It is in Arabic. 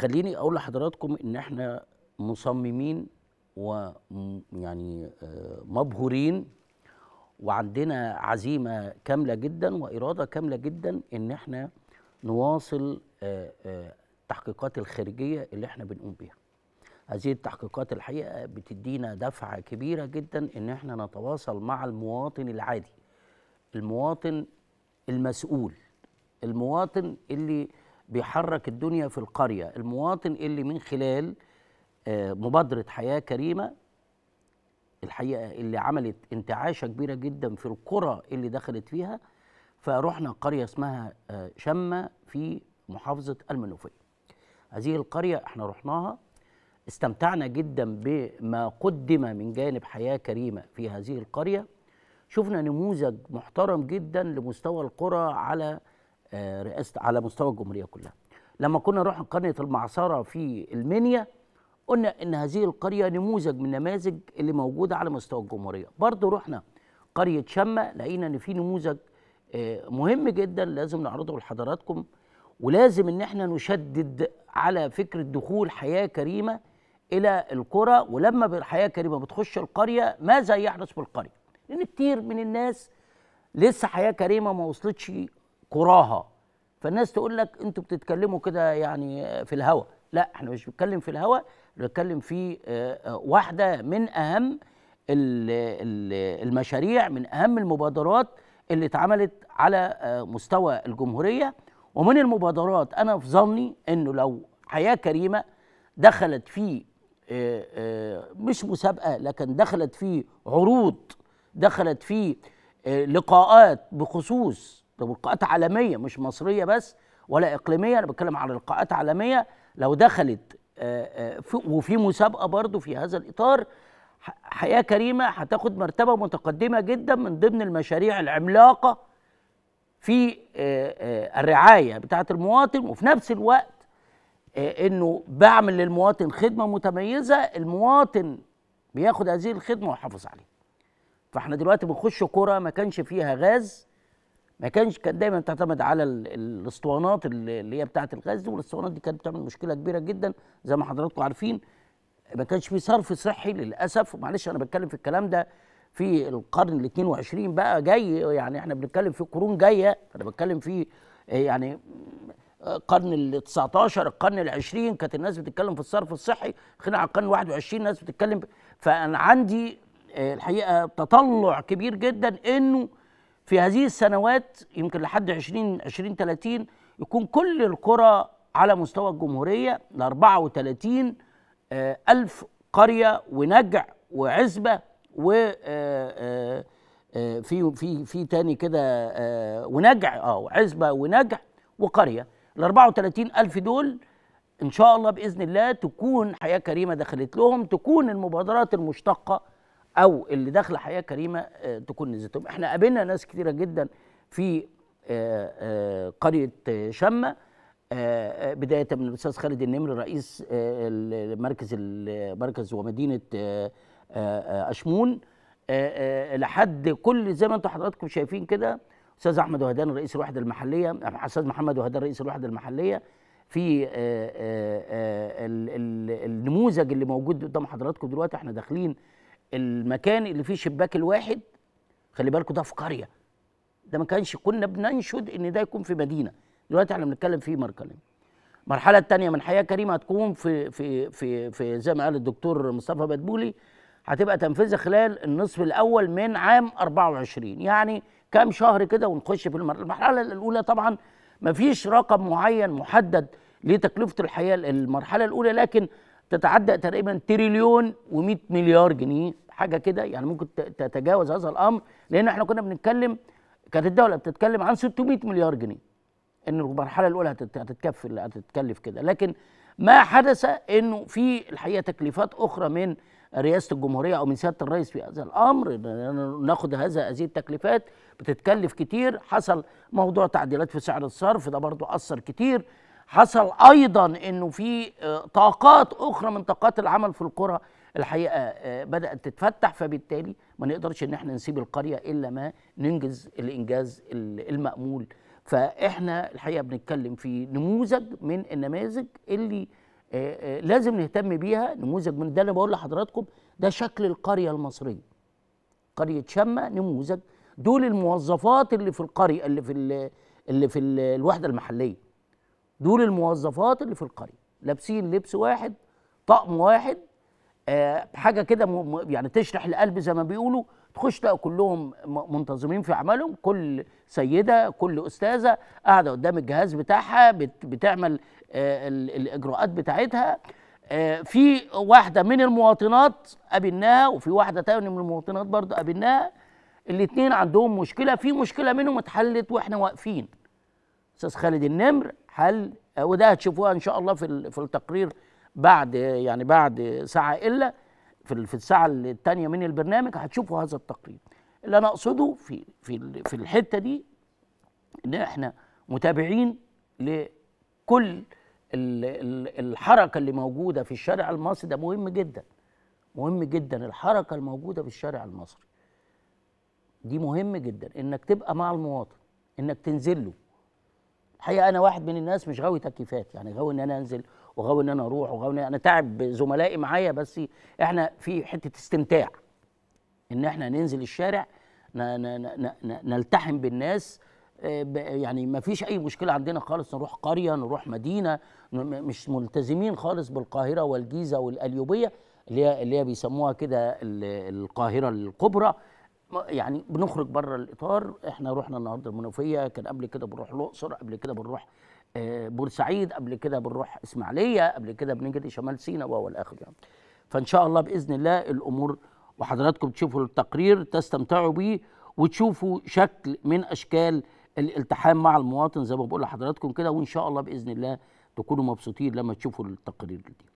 خليني اقول لحضراتكم ان احنا مصممين و يعني آه، مبهورين وعندنا عزيمه كامله جدا واراده كامله جدا ان احنا نواصل آه، آه، التحقيقات الخارجيه اللي احنا بنقوم بيها. هذه التحقيقات الحقيقه بتدينا دفعه كبيره جدا ان احنا نتواصل مع المواطن العادي. المواطن المسؤول. المواطن اللي بيحرك الدنيا في القرية المواطن اللي من خلال آه، مبادرة حياة كريمة الحقيقة اللي عملت انتعاشة كبيرة جدا في القرى اللي دخلت فيها فرحنا قرية اسمها آه، شمة في محافظة المنوفية هذه القرية احنا رحناها استمتعنا جدا بما قدم من جانب حياة كريمة في هذه القرية شفنا نموذج محترم جدا لمستوى القرى على آه، رئاسه على مستوى الجمهوريه كلها لما كنا نروح قريه المعصره في المنيا قلنا ان هذه القريه نموذج من النماذج اللي موجوده على مستوى الجمهوريه برضه رحنا قريه شمه لقينا ان في نموذج آه، مهم جدا لازم نعرضه لحضراتكم ولازم ان احنا نشدد على فكره دخول حياه كريمه الى القرى ولما الحياه كريمه بتخش القريه ماذا يحدث في القريه لان كتير من الناس لسه حياه كريمه ما وصلتش قراها فالناس تقول لك انتوا بتتكلموا كده يعني في الهوا لا احنا مش بنتكلم في الهوا بنتكلم في آه، آه، واحده من اهم المشاريع من اهم المبادرات اللي اتعملت على آه، مستوى الجمهوريه ومن المبادرات انا في ظني انه لو حياه كريمه دخلت في مش مسابقه لكن دخلت في عروض دخلت في لقاءات بخصوص لقاءات عالميه مش مصريه بس ولا اقليميه انا بتكلم عن لقاءات عالميه لو دخلت آه، آه، وفي مسابقه برضو في هذا الاطار حياه كريمه هتاخد مرتبه متقدمه جدا من ضمن المشاريع العملاقه في آه، الرعايه بتاعه المواطن وفي نفس الوقت انه بعمل للمواطن خدمه متميزه المواطن بياخد هذه الخدمه ويحافظ عليها فاحنا دلوقتي بنخش كره ما كانش فيها غاز ما كانش كانت دايما تعتمد على الاسطوانات اللي هي بتاعه الغاز والاسطوانات دي كانت بتعمل مشكله كبيره جدا زي ما حضراتكم عارفين ما كانش في صرف صحي للاسف معلش انا بتكلم في الكلام ده في القرن ال 22 بقى جاي يعني احنا بنتكلم في قرون جايه انا بتكلم في يعني القرن ال 19 القرن ال 20 كانت الناس بتتكلم في الصرف الصحي خلينا على القرن ال 21 الناس بتتكلم فانا عندي آه، الحقيقه تطلع كبير جدا انه في هذه السنوات يمكن لحد 20 20 30 يكون كل القرى على مستوى الجمهورية ل 34 آه، ألف قرية ونجع وعزبة و آه، آه، في في في تاني كده ونجع اه عزبة ونجع وقرية ال 34 ألف دول إن شاء الله بإذن الله تكون حياة كريمة دخلت لهم تكون المبادرات المشتقة او اللي داخله حياه كريمه آه، تكون نزلتهم احنا قابلنا ناس كتيره جدا في آه، آه، قريه شمه بدايه من الاستاذ خالد النمر رئيس مركز المركز ومدينه اشمون لحد كل زي ما انتم حضراتكم شايفين كده استاذ احمد وهدان رئيس الوحده المحليه استاذ محمد وهدان رئيس الوحده المحليه في النموذج اللي موجود قدام حضراتكم دلوقتي احنا داخلين المكان اللي فيه شباك الواحد خلي بالكم ده في قريه ده ما كانش كنا بننشد ان ده يكون في مدينه دلوقتي احنا بنتكلم في مركلين المرحله الثانيه من حياه كريمه هتكون في في في في زي ما قال الدكتور مصطفى بدبولي هتبقى تنفيذها خلال النصف الاول من عام 24 يعني كام شهر كده ونخش في المرحله الاولى طبعا ما فيش رقم معين محدد لتكلفه الحياه المرحله الاولى لكن تتعدى تقريبا تريليون و100 مليار جنيه حاجه كده يعني ممكن تتجاوز هذا الامر لان احنا كنا بنتكلم كانت الدوله بتتكلم عن 600 مليار جنيه ان المرحله الاولى هتتكفل هتتكلف كده لكن ما حدث انه في الحقيقه تكليفات اخرى من رئاسه الجمهوريه او من سياده الرئيس في هذا الامر ناخد هذا هذه التكليفات بتتكلف كتير حصل موضوع تعديلات في سعر الصرف ده برضو اثر كتير حصل ايضا انه في آه، طاقات اخرى من طاقات العمل في القرى الحقيقه آه، بدات تتفتح فبالتالي ما نقدرش ان احنا نسيب القريه الا ما ننجز الانجاز المامول فاحنا الحقيقه بنتكلم في نموذج من النماذج اللي آه، آه، لازم نهتم بيها نموذج من ده انا بقول لحضراتكم ده شكل القريه المصريه قريه شمه نموذج دول الموظفات اللي في القريه اللي في اللي في الوحده المحليه دول الموظفات اللي في القريه لابسين لبس واحد طقم واحد آه، حاجه كده يعني تشرح القلب زي ما بيقولوا تخش تلاقي كلهم منتظمين في اعمالهم كل سيده كل استاذه قاعده قدام الجهاز بتاعها بتعمل آه، الاجراءات بتاعتها آه، في واحده من المواطنات قابلناها وفي واحده تاني من المواطنات برضه قابلناها الاثنين عندهم مشكله في مشكله منهم اتحلت واحنا واقفين استاذ خالد النمر حل وده هتشوفوها ان شاء الله في التقرير بعد يعني بعد ساعه الا في في الساعه الثانيه من البرنامج هتشوفوا هذا التقرير اللي انا اقصده في في في الحته دي ان احنا متابعين لكل الحركه اللي موجوده في الشارع المصري ده مهم جدا مهم جدا الحركه الموجوده في الشارع المصري دي مهم جدا انك تبقى مع المواطن انك تنزل له الحقيقه انا واحد من الناس مش غاوي تكييفات يعني غاوي ان انا انزل وغاوي ان انا اروح وغاوي انا تعب زملائي معايا بس احنا في حته استمتاع ان احنا ننزل الشارع نلتحم بالناس آه، يعني ما فيش اي مشكله عندنا خالص نروح قريه نروح مدينه مش ملتزمين خالص بالقاهره والجيزه والاليوبيه اللي هي اللي هي بيسموها كده القاهره الكبرى يعني بنخرج بره الاطار احنا رحنا النهارده المنوفيه كان قبل كده بنروح الاقصر قبل كده بنروح آه، بورسعيد قبل كده بنروح اسماعيليه قبل كده بنجري شمال سيناء وهو اخره يعني. فان شاء الله باذن الله الامور وحضراتكم تشوفوا التقرير تستمتعوا بيه وتشوفوا شكل من اشكال الالتحام مع المواطن زي ما بقول لحضراتكم كده وان شاء الله باذن الله تكونوا مبسوطين لما تشوفوا التقرير دي